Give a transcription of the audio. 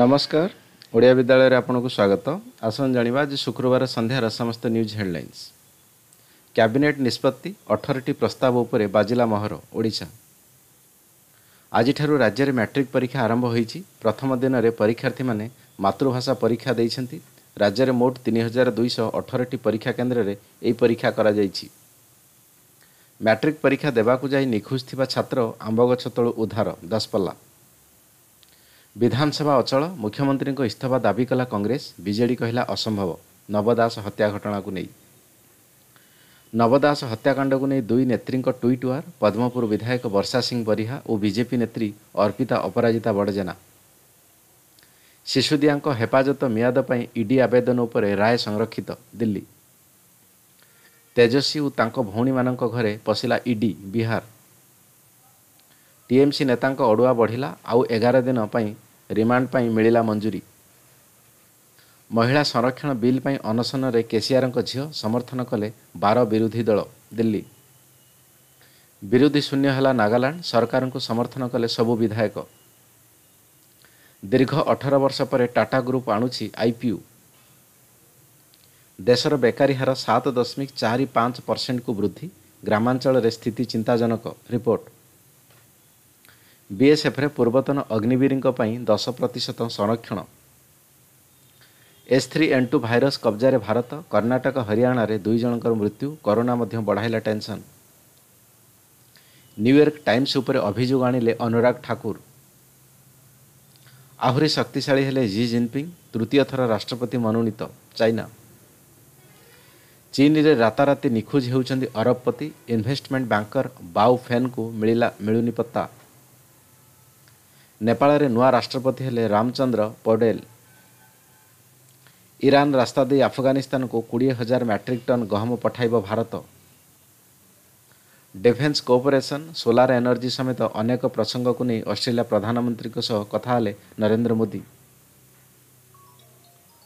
ନମସ୍କାର ଓଡ଼ିଆ ବିଦ୍ୟାଳୟରେ ଆପଣଙ୍କୁ ସ୍ୱାଗତ ଆସନ୍ତୁ ଜାଣିବା ଆଜି ଶୁକ୍ରବାର ସନ୍ଧ୍ୟାର ସମସ୍ତ ନ୍ୟୁଜ୍ ହେଡ଼ଲାଇନ୍ସ କ୍ୟାବିନେଟ୍ ନିଷ୍ପତ୍ତି ଅଠରଟି ପ୍ରସ୍ତାବ ଉପରେ ବାଜିଲା ମହର ଓଡ଼ିଶା ଆଜିଠାରୁ ରାଜ୍ୟରେ ମ୍ୟାଟ୍ରିକ୍ ପରୀକ୍ଷା ଆରମ୍ଭ ହୋଇଛି ପ୍ରଥମ ଦିନରେ ପରୀକ୍ଷାର୍ଥୀମାନେ ମାତୃଭାଷା ପରୀକ୍ଷା ଦେଇଛନ୍ତି ରାଜ୍ୟରେ ମୋଟ ତିନି ହଜାର ଦୁଇଶହ ଅଠରଟି ପରୀକ୍ଷା କେନ୍ଦ୍ରରେ ଏହି ପରୀକ୍ଷା କରାଯାଇଛି ମ୍ୟାଟ୍ରିକ୍ ପରୀକ୍ଷା ଦେବାକୁ ଯାଇ ନିଖୋଜ ଥିବା ଛାତ୍ର ଆମ୍ବଗଛ ତଳୁ ଉଦ୍ଧାର ଦାସପଲ୍ଲା ବିଧାନସଭା ଅଚଳ ମୁଖ୍ୟମନ୍ତ୍ରୀଙ୍କ ଇସ୍ତଫା ଦାବି କଲା କଂଗ୍ରେସ ବିଜେଡ଼ି କହିଲା ଅସମ୍ଭବ ନବଦାସ ହତ୍ୟା ଘଟଣାକୁ ନେଇ ନବଦାସ ହତ୍ୟାକାଣ୍ଡକୁ ନେଇ ଦୁଇ ନେତ୍ରୀଙ୍କ ଟ୍ୱିଟ୍ ୱାର୍ ପଦ୍ମପୁର ବିଧାୟକ ବର୍ଷା ସିଂ ବରିହା ଓ ବିଜେପି ନେତ୍ରୀ ଅର୍ପିତା ଅପରାଜିତା ବଡ଼ଜେନା ଶିଶୁଦିଆଙ୍କ ହେପାଜତ ମିଆଦ ପାଇଁ ଇଡି ଆବେଦନ ଉପରେ ରାୟ ସଂରକ୍ଷିତ ଦିଲ୍ଲୀ ତେଜସ୍ୱୀ ଓ ତାଙ୍କ ଭଉଣୀମାନଙ୍କ ଘରେ ପଶିଲା ଇଡି ବିହାର ଟିଏମ୍ସି ନେତାଙ୍କ ଅଡ଼ୁଆ ବଢ଼ିଲା ଆଉ ଏଗାର ଦିନ ପାଇଁ ରିମାଣ୍ଡ ପାଇଁ ମିଳିଲା ମଞ୍ଜୁରୀ ମହିଳା ସଂରକ୍ଷଣ ବିଲ୍ ପାଇଁ ଅନଶନରେ କେସିଆରଙ୍କ ଝିଅ ସମର୍ଥନ କଲେ ବାର ବିରୋଧୀ ଦଳ ଦିଲ୍ଲୀ ବିରୋଧୀ ଶୂନ୍ୟ ହେଲା ନାଗାଲାଣ୍ଡ ସରକାରଙ୍କୁ ସମର୍ଥନ କଲେ ସବୁ ବିଧାୟକ ଦୀର୍ଘ ଅଠର ବର୍ଷ ପରେ ଟାଟା ଗ୍ରୁପ୍ ଆଣୁଛି ଆଇପିୟୁ ଦେଶର ବେକାରୀ ହାର ସାତ ଦଶମିକ ଚାରି ପାଞ୍ଚ ପରସେଣ୍ଟକୁ ବୃଦ୍ଧି ଗ୍ରାମାଞ୍ଚଳରେ ସ୍ଥିତି ଚିନ୍ତାଜନକ ରିପୋର୍ଟ ବିଏସ୍ଏଫ୍ରେ ପୂର୍ବତନ ଅଗ୍ନିବୀରଙ୍କ ପାଇଁ ଦଶ ପ୍ରତିଶତ ସଂରକ୍ଷଣ S three N two virus କବ୍ଜାରେ ଭାରତ କର୍ଣ୍ଣାଟକ ହରିୟାଣାରେ ଦୁଇ ଜଣଙ୍କର ମୃତ୍ୟୁ କରୋନା ମଧ୍ୟ ବଢ଼ାଇଲା ଟେନ୍ସନ୍ ନ୍ୟୁୟର୍କ ଟାଇମ୍ସ ଉପରେ ଅଭିଯୋଗ ଆଣିଲେ ଅନୁରାଗ ଠାକୁର ଆହୁରି ଶକ୍ତିଶାଳୀ ହେଲେ ଜି ଜିନ୍ପିଙ୍ଗ୍ ତୃତୀୟ ଥର ରାଷ୍ଟ୍ରପତି ମନୋନୀତ ଚାଇନା ଚୀନରେ ରାତାରାତି ନିଖୋଜ ହେଉଛନ୍ତି ଅରବପତି ଇନ୍ଭେଷ୍ଟମେଣ୍ଟ ବ୍ୟାଙ୍କର ବାଉ ଫେନ୍କୁ ମିଳିଲା ମିଳୁନି ପତ୍ତା ନେପାଳରେ ନୂଆ ରାଷ୍ଟ୍ରପତି ହେଲେ ରାମଚନ୍ଦ୍ର ପୋଡେଲ ଇରାନ ରାସ୍ତା ଦେଇ ଆଫଗାନିସ୍ତାନକୁ କୋଡ଼ିଏ ହଜାର ମାଟ୍ରିକ୍ ଟନ୍ ଗହମ ପଠାଇବ Bharat defence cooperation solar energy ସମେତ ଅନେକ ପ୍ରସଙ୍ଗକୁ ନେଇ ଅଷ୍ଟ୍ରେଲିଆ ପ୍ରଧାନମନ୍ତ୍ରୀଙ୍କ ସହ କଥା ହେଲେ ନରେନ୍ଦ୍ର ମୋଦି